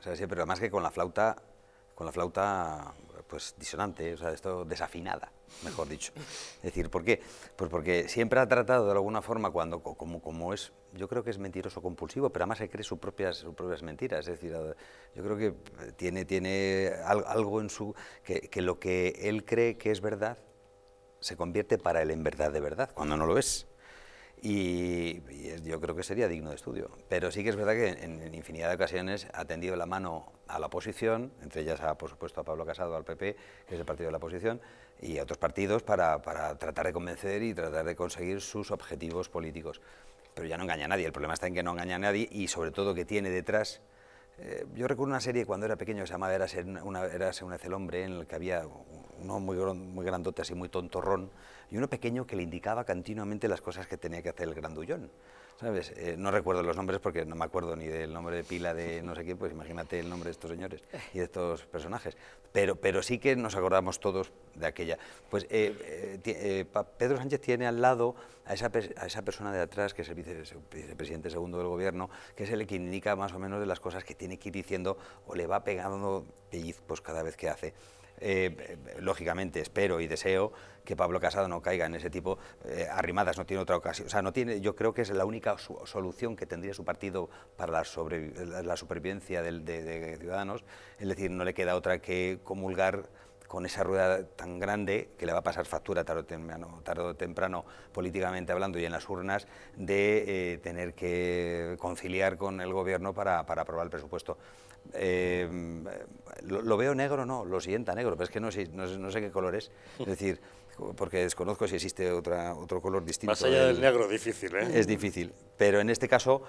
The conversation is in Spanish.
O sea, que con la flauta, con la flauta pues disonante, o sea, esto desafinada, mejor dicho. Es decir, ¿por qué? Pues porque siempre ha tratado de alguna forma cuando como, es, yo creo que es mentiroso compulsivo, pero además se cree sus propias sus propias mentiras, es decir, yo creo que tiene tiene algo en su que, lo que él cree que es verdad se convierte para él en verdad de verdad, cuando no lo es. y, pues yo creo que sería digno de estudio. Pero sí que es verdad que en, infinidad de ocasiones ha tendido la mano a la oposición, entre ellas, a, por supuesto, a Pablo Casado, al PP, que es el partido de la oposición, y a otros partidos para, tratar de convencer y tratar de conseguir sus objetivos políticos. Pero ya no engaña a nadie, el problema está en que no engaña a nadie y sobre todo que tiene detrás eh, yo recuerdo una serie cuando era pequeño que se llamaba Era una, una, el hombre, en el que había no muy, muy grandote, así muy tontorrón, y uno pequeño que le indicaba continuamente las cosas que tenía que hacer el grandullón. ¿Sabes? Eh, no recuerdo los nombres porque no me acuerdo ni del nombre de pila de no sé qué... pues imagínate el nombre de estos señores y de estos personajes. Pero, pero sí que nos acordamos todos de aquella. Pues eh, eh, Pedro Sánchez tiene al lado a esa, a esa, persona de atrás, que es el vicepresidente segundo del gobierno, que es el que indica más o menos de las cosas que tiene que ir diciendo o le va pegando pellizcos cada vez que hace. Eh, lógicamente espero y deseo que Pablo Casado no caiga en ese tipo eh, arrimadas, no tiene otra ocasión. O sea, no tiene, yo creo que es la única solución que tendría su partido para la, supervivencia de Ciudadanos, es decir, no le queda otra que comulgar con esa rueda tan grande que le va a pasar factura tarde o temprano, tarde temprano políticamente hablando y en las urnas, de eh, tener que conciliar con el gobierno para, aprobar el presupuesto. Eh, lo, veo negro, no, lo sienta negro, pero es que no, no, no sé qué color es. Es decir, porque desconozco si existe otra, otro color distinto. Más allá del negro, difícil, ¿eh? Es difícil, pero en este caso